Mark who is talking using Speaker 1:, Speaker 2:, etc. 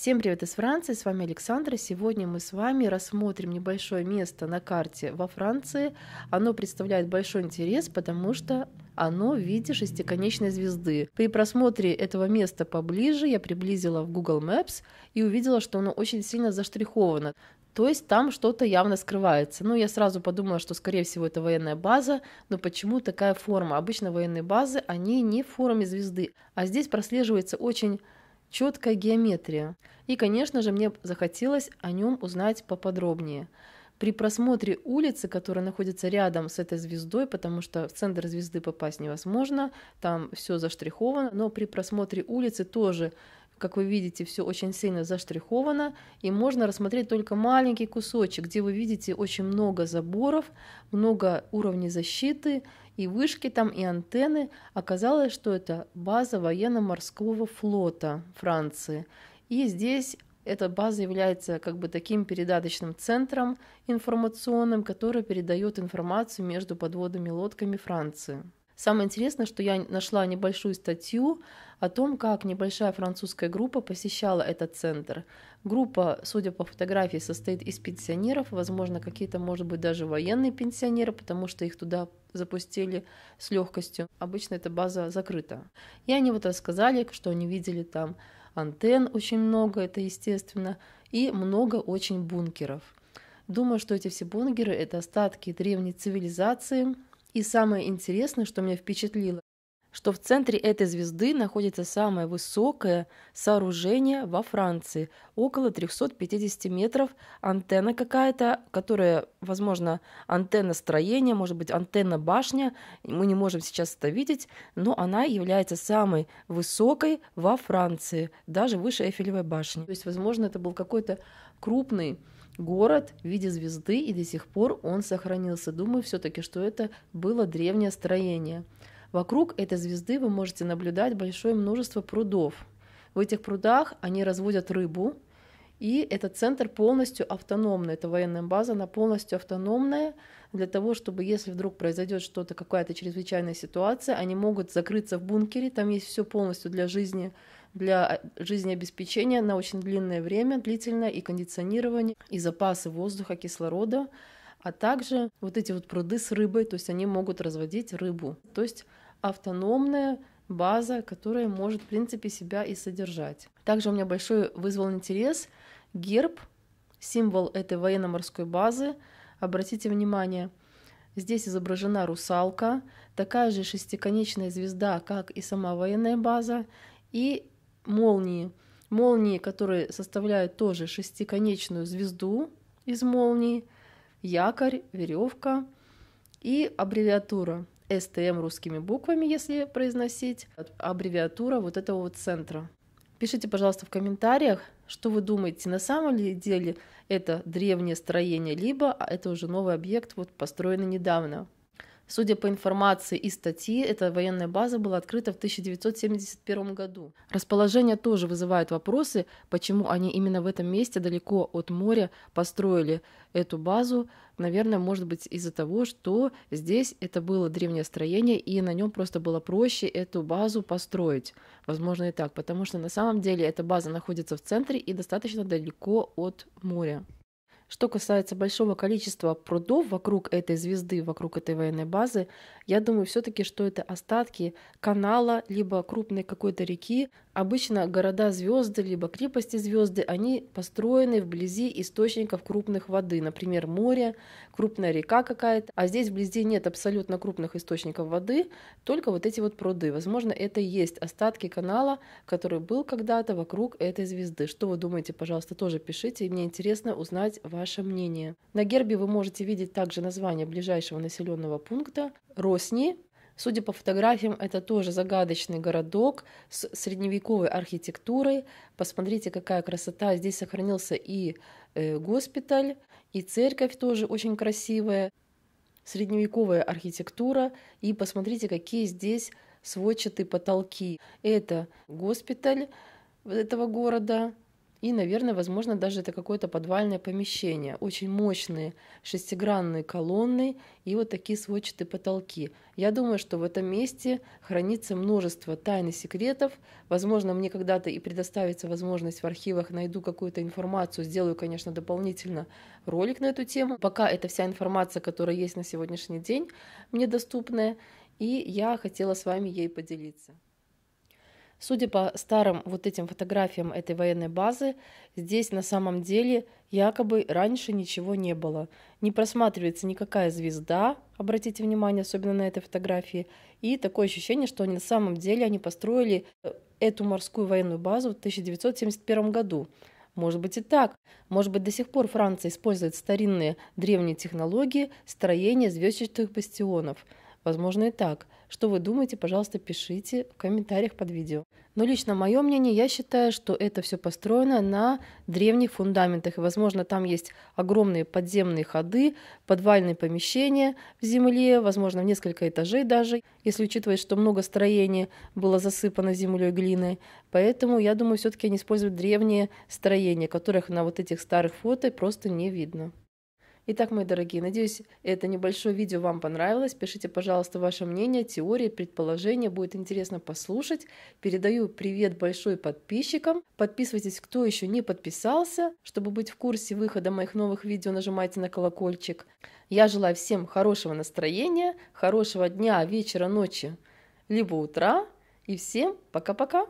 Speaker 1: Всем привет из Франции, с вами Александра. Сегодня мы с вами рассмотрим небольшое место на карте во Франции. Оно представляет большой интерес, потому что оно в виде шестиконечной звезды. При просмотре этого места поближе я приблизила в Google Maps и увидела, что оно очень сильно заштриховано. То есть там что-то явно скрывается. Ну, я сразу подумала, что, скорее всего, это военная база, но почему такая форма? Обычно военные базы, они не в форме звезды, а здесь прослеживается очень четкая геометрия. И, конечно же, мне захотелось о нем узнать поподробнее. При просмотре улицы, которая находится рядом с этой звездой, потому что в центр звезды попасть невозможно, там все заштриховано, но при просмотре улицы тоже как вы видите, все очень сильно заштриховано, и можно рассмотреть только маленький кусочек, где вы видите очень много заборов, много уровней защиты, и вышки там, и антенны. Оказалось, что это база военно-морского флота Франции. И здесь эта база является как бы таким передаточным центром информационным, который передает информацию между подводными лодками Франции. Самое интересное, что я нашла небольшую статью о том, как небольшая французская группа посещала этот центр. Группа, судя по фотографии, состоит из пенсионеров, возможно, какие-то, может быть, даже военные пенсионеры, потому что их туда запустили с легкостью. Обычно эта база закрыта. И они вот рассказали, что они видели там антенн очень много, это естественно, и много очень бункеров. Думаю, что эти все бункеры – это остатки древней цивилизации, и самое интересное, что меня впечатлило, что в центре этой звезды находится самое высокое сооружение во Франции, около 350 метров, антенна какая-то, которая, возможно, антенна строения, может быть, антенна башня, мы не можем сейчас это видеть, но она является самой высокой во Франции, даже выше Эйфелевой башни. То есть, возможно, это был какой-то крупный город в виде звезды, и до сих пор он сохранился. Думаю все-таки, что это было древнее строение. Вокруг этой звезды вы можете наблюдать большое множество прудов. В этих прудах они разводят рыбу, и этот центр полностью автономный, Это военная база, она полностью автономная для того, чтобы если вдруг произойдет что-то, какая-то чрезвычайная ситуация, они могут закрыться в бункере, там есть все полностью для жизни, для а, жизнеобеспечения на очень длинное время, длительное, и кондиционирование, и запасы воздуха, кислорода. А также вот эти вот пруды с рыбой, то есть они могут разводить рыбу. То есть автономная база, которая может, в принципе, себя и содержать. Также у меня большой вызвал интерес герб, символ этой военно-морской базы. Обратите внимание, здесь изображена русалка, такая же шестиконечная звезда, как и сама военная база, и молнии. Молнии, которые составляют тоже шестиконечную звезду из молний – якорь, веревка и аббревиатура STM русскими буквами, если произносить, аббревиатура вот этого вот центра. Пишите, пожалуйста, в комментариях, что вы думаете, на самом ли деле это древнее строение, либо это уже новый объект, вот построенный недавно. Судя по информации и статьи, эта военная база была открыта в 1971 году. Расположение тоже вызывает вопросы, почему они именно в этом месте далеко от моря построили эту базу. Наверное, может быть из-за того, что здесь это было древнее строение, и на нем просто было проще эту базу построить. Возможно и так, потому что на самом деле эта база находится в центре и достаточно далеко от моря. Что касается большого количества прудов вокруг этой звезды, вокруг этой военной базы, я думаю все-таки, что это остатки канала, либо крупной какой-то реки. Обычно города звезды, либо крепости звезды, они построены вблизи источников крупных воды, например, море, крупная река какая-то. А здесь вблизи нет абсолютно крупных источников воды, только вот эти вот пруды. Возможно, это и есть остатки канала, который был когда-то вокруг этой звезды. Что вы думаете, пожалуйста, тоже пишите. И Мне интересно узнать ваши ваше мнение. На гербе вы можете видеть также название ближайшего населенного пункта Росни. Судя по фотографиям, это тоже загадочный городок с средневековой архитектурой. Посмотрите, какая красота. Здесь сохранился и э, госпиталь, и церковь тоже очень красивая, средневековая архитектура. И посмотрите, какие здесь сводчатые потолки. Это госпиталь этого города, и, наверное, возможно, даже это какое-то подвальное помещение. Очень мощные шестигранные колонны и вот такие сводчатые потолки. Я думаю, что в этом месте хранится множество тайн и секретов. Возможно, мне когда-то и предоставится возможность в архивах найду какую-то информацию, сделаю, конечно, дополнительно ролик на эту тему. Пока это вся информация, которая есть на сегодняшний день, мне доступная, и я хотела с вами ей поделиться. Судя по старым вот этим фотографиям этой военной базы, здесь на самом деле якобы раньше ничего не было. Не просматривается никакая звезда, обратите внимание, особенно на этой фотографии. И такое ощущение, что они на самом деле они построили э, эту морскую военную базу в 1971 году. Может быть и так. Может быть до сих пор Франция использует старинные древние технологии строения звездчатых бастионов. Возможно и так. Что вы думаете, пожалуйста, пишите в комментариях под видео. Но лично мое мнение, я считаю, что это все построено на древних фундаментах. И, возможно, там есть огромные подземные ходы, подвальные помещения в земле, возможно, в несколько этажей даже, если учитывать, что много строений было засыпано землей глиной. Поэтому, я думаю, все-таки они используют древние строения, которых на вот этих старых фото просто не видно. Итак, мои дорогие, надеюсь, это небольшое видео вам понравилось. Пишите, пожалуйста, ваше мнение, теории, предположения. Будет интересно послушать. Передаю привет большой подписчикам. Подписывайтесь, кто еще не подписался. Чтобы быть в курсе выхода моих новых видео, нажимайте на колокольчик. Я желаю всем хорошего настроения, хорошего дня, вечера, ночи, либо утра. И всем пока-пока!